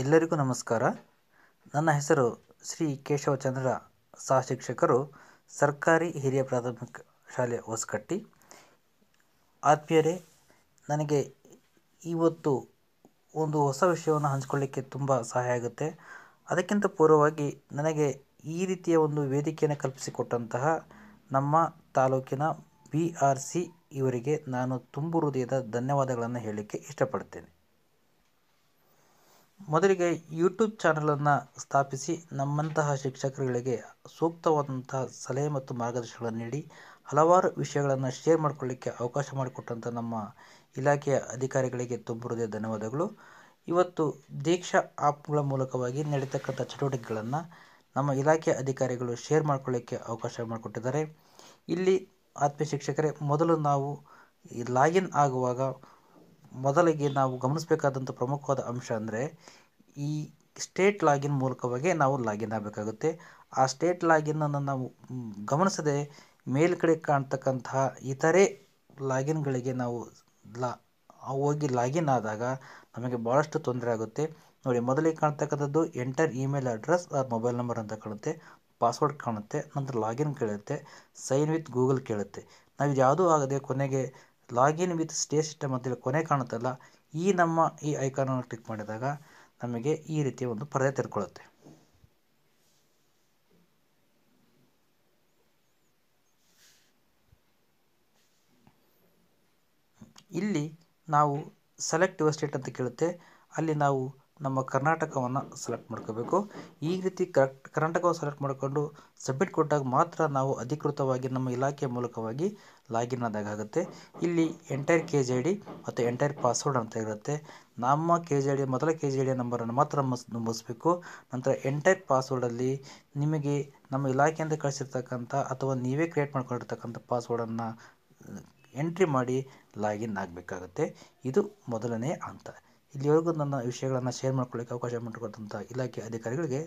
ಎಲ್ಲರಿಗೂ ನಮಸ್ಕಾರ ನನ್ನ ಹೆಸರು ಶ್ರೀ ಕೇಶವಚಂದ್ರ ಸಹ ಶಿಕ್ಷಕರು ಸರ್ಕಾರಿ ಹಿರಿಯ ಪ್ರಾಥಮಿಕ ಶಾಲೆ ಹೊಸಕಟ್ಟಿ ಆತ್ಮೀಯರೇ ನನಗೆ ಇವತ್ತು ಒಂದು ಹೊಸ ವಿಷಯವನ್ನು ಹಂಚಿಕೊಳ್ಳಿಕ್ಕೆ ತುಂಬ ಸಹಾಯ ಆಗುತ್ತೆ ಅದಕ್ಕಿಂತ ಪೂರ್ವವಾಗಿ ನನಗೆ ಈ ರೀತಿಯ ಒಂದು ವೇದಿಕೆಯನ್ನು ಕಲ್ಪಿಸಿಕೊಟ್ಟಂತಹ ನಮ್ಮ ತಾಲೂಕಿನ ಬಿ ಆರ್ ಸಿ ಇವರಿಗೆ ನಾನು ತುಂಬು ಹೃದಯದ ಧನ್ಯವಾದಗಳನ್ನು ಹೇಳಲಿಕ್ಕೆ ಇಷ್ಟಪಡ್ತೇನೆ ಮೊದಲಿಗೆ ಯೂಟ್ಯೂಬ್ ಚಾನಲನ್ನು ಸ್ಥಾಪಿಸಿ ನಮ್ಮಂತಹ ಶಿಕ್ಷಕರುಗಳಿಗೆ ಸೂಕ್ತವಾದಂತಹ ಸಲಹೆ ಮತ್ತು ಮಾರ್ಗದರ್ಶನಗಳನ್ನು ನೀಡಿ ಹಲವಾರು ವಿಷಯಗಳನ್ನು ಶೇರ್ ಮಾಡಿಕೊಳ್ಳಿಕ್ಕೆ ಅವಕಾಶ ಮಾಡಿಕೊಟ್ಟಂಥ ನಮ್ಮ ಇಲಾಖೆಯ ಅಧಿಕಾರಿಗಳಿಗೆ ತುಂಬ ಹೃದಯ ಧನ್ಯವಾದಗಳು ಇವತ್ತು ದೀಕ್ಷಾ ಆ್ಯಪ್ಗಳ ಮೂಲಕವಾಗಿ ನಡೀತಕ್ಕಂಥ ಚಟುವಟಿಕೆಗಳನ್ನು ನಮ್ಮ ಇಲಾಖೆ ಅಧಿಕಾರಿಗಳು ಶೇರ್ ಮಾಡಿಕೊಳ್ಳಿಕ್ಕೆ ಅವಕಾಶ ಮಾಡಿಕೊಟ್ಟಿದ್ದಾರೆ ಇಲ್ಲಿ ಆತ್ಮೀಯ ಶಿಕ್ಷಕರೇ ಮೊದಲು ನಾವು ಈ ಲಾಗಿನ್ ಆಗುವಾಗ ಮೊದಲಿಗೆ ನಾವು ಗಮನಿಸಬೇಕಾದಂಥ ಪ್ರಮುಖವಾದ ಅಂಶ ಅಂದರೆ ಈ ಸ್ಟೇಟ್ ಲಾಗಿನ್ ಮೂಲಕವಾಗಿ ನಾವು ಲಾಗಿನ್ ಆಗಬೇಕಾಗುತ್ತೆ ಆ ಸ್ಟೇಟ್ ಅನ್ನು ನಾವು ಗಮನಿಸದೆ ಮೇಲ್ಗಡೆ ಕಾಣ್ತಕ್ಕಂತಹ ಇತರೆ ಲಾಗಿನ್ಗಳಿಗೆ ನಾವು ಲಾ ಹೋಗಿ ಲಾಗಿನ್ ಆದಾಗ ನಮಗೆ ಭಾಳಷ್ಟು ತೊಂದರೆ ಆಗುತ್ತೆ ನೋಡಿ ಮೊದಲಿಗೆ ಕಾಣ್ತಕ್ಕಂಥದ್ದು enter email address mobile number ಅಂತ ಕಾಣುತ್ತೆ ಪಾಸ್ವರ್ಡ್ ಕಾಣುತ್ತೆ ನಂತರ ಲಾಗಿನ್ ಕೇಳುತ್ತೆ ಸೈನ್ ವಿತ್ ಗೂಗಲ್ ಕೇಳುತ್ತೆ ನಾವು ಇದು ಯಾವುದೂ ಆಗದೆ ಕೊನೆಗೆ ಲಾಗಿನ್ ವಿತ್ ಸ್ಟೇ ಸಿಸ್ಟಮ್ ಅಂತೇಳಿ ಕೊನೆ ಕಾಣುತ್ತಲ್ಲ ಈ ನಮ್ಮ ಈ ಐಕಾನನ್ನು ಕ್ಲಿಕ್ ಮಾಡಿದಾಗ ನಮಗೆ ಈ ರೀತಿಯ ಒಂದು ಪರದೆ ತೆರೆದುಕೊಳ್ಳುತ್ತೆ ಇಲ್ಲಿ ನಾವು ಸೆಲೆಕ್ಟ್ ಯುವರ್ ಸ್ಟೇಟ್ ಅಂತ ಕೇಳುತ್ತೆ ಅಲ್ಲಿ ನಾವು ನಮ್ಮ ಕರ್ನಾಟಕವನ್ನು ಸೆಲೆಕ್ಟ್ ಮಾಡ್ಕೋಬೇಕು ಈ ರೀತಿ ಕರೆಕ್ಟ್ ಕರ್ನಾಟಕವನ್ನು ಸೆಲೆಕ್ಟ್ ಮಾಡಿಕೊಂಡು ಸಬ್ಮಿಟ್ ಕೊಟ್ಟಾಗ ಮಾತ್ರ ನಾವು ಅಧಿಕೃತವಾಗಿ ನಮ್ಮ ಇಲಾಖೆ ಮೂಲಕವಾಗಿ ಲಾಗಿನ್ ಆದಾಗುತ್ತೆ ಇಲ್ಲಿ ಎಂಟೈರ್ ಕೆ ಐ ಡಿ ಮತ್ತು ಎಂಟೈರ್ ಪಾಸ್ವರ್ಡ್ ಅಂತ ಇರುತ್ತೆ ನಮ್ಮ ಕೆ ಐ ಡಿ ಮೊದಲ ಕೆ ಜಿ ಡಿ ನಂಬರನ್ನು ಮಾತ್ರ ಮಸ್ ನಂಬಿಸ್ಬೇಕು ನಂತರ ಎಂಟೈರ್ ಪಾಸ್ವರ್ಡಲ್ಲಿ ನಿಮಗೆ ನಮ್ಮ ಇಲಾಖೆಯಿಂದ ಕಳಿಸಿರ್ತಕ್ಕಂಥ ಅಥವಾ ನೀವೇ ಕ್ರಿಯೇಟ್ ಮಾಡ್ಕೊಂಡಿರ್ತಕ್ಕಂಥ ಪಾಸ್ವರ್ಡನ್ನು ಎಂಟ್ರಿ ಮಾಡಿ ಲಾಗಿನ್ ಆಗಬೇಕಾಗುತ್ತೆ ಇದು ಮೊದಲನೇ ಹಂತ ಇಲ್ಲಿವರೆಗೂ ನನ್ನ ವಿಷಯಗಳನ್ನು ಶೇರ್ ಮಾಡ್ಕೊಳ್ಳಿಕ್ಕೆ ಅವಕಾಶ ಮಾಡಿಕೊಟ್ಟಂಥ ಇಲಾಖೆ ಅಧಿಕಾರಿಗಳಿಗೆ